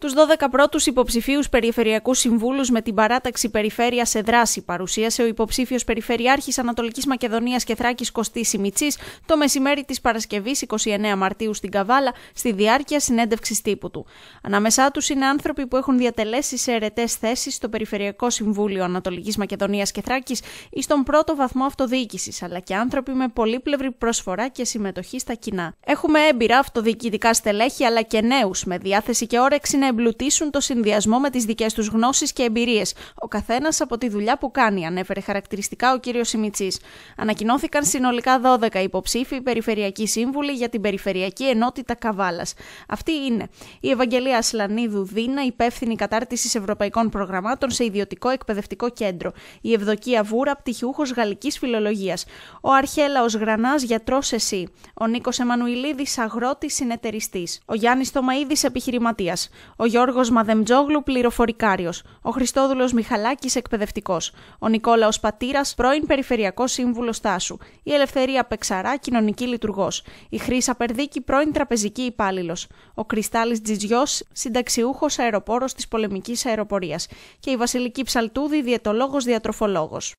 Του 12 πρώτους υποψηφίους περιφερειακούς Συμβούλους με την παράταξη περιφέρεια σε δράση παρουσίασε ο υποψήφιος περιφερειάρχης Ανατολικής Μακεδονίας και Θράκης Κωστής Σιμιτσής το μεσημέρι της παρασκευής 29 Μαρτίου στην Καβάλα στη διάρκεια συνέντευξης τύπου του. Ανάμεσά τους είναι άνθρωποι που έχουν διατελέσει σε αιρετές θέσεις στο Περιφερειακό Συμβούλιο Ανατολικής Μακεδονίας και Θράκης ή στον πρώτο βαθμό αυτοδιοίκησης, αλλά και άνθρωποι με πολύπλευρη προσφορά και συμμετοχή στα κοινά. Έχουμε έμπειρα αυτοδιοικητικά στελέχη αλλά και νέους, με διάθεση και όρεξη να εμπλουτίσουν το συνδυασμό με τις δικές τους γνώσεις και εμπειρίες, ο καθένας από τη δουλειά που κάνει, ανέφερε χαρακτηριστικά ο κύριος Σιμιτσής. Ανακοινώθηκαν συνολικά 12 υποψήφοι περιφερειακοί σύμβουλοι για την Περιφερειακή Ενότητα Καβάλας. Αυτή είναι η Ευαγγελία Ασλανίδου Δίνα, υπεύθυνη κατάρτισης ευρωπαϊκών προγραμμάτων σε ιδιωτικό εκπαιδευτικό κέντρο. Η Ευδοκία Βούρα, πτυχιούχος Γαλλικής Φιλολογίας. Ο Αρχέλαος Γρανάς, γιατρός Εσύ. Ο Νίκος Εμμανουιλίδη, αγρότης συνεταιριστής. Ο Γιάννης Τωμαίδης, επιχειρηματίας ο Γιώργος Μαδεμτζόγλου πληροφορικάριος, ο Χριστόδουλος Μιχαλάκης, εκπαιδευτικός, ο Νικόλαος Πατήρας, πρώην περιφερειακός σύμβουλος Τάσου, η Ελευθερία Πεξαρά κοινωνική λειτουργός. η Χρήσα Περδίκη πρώην τραπεζική υπάλληλος, ο Κρυστάλλι Τζιτζιός, συνταξιούχος αεροπόρος της Πολεμικής Αεροπορίας και η Βασιλική Ψαλτούδη διαιτολόγος διατροφολόγος.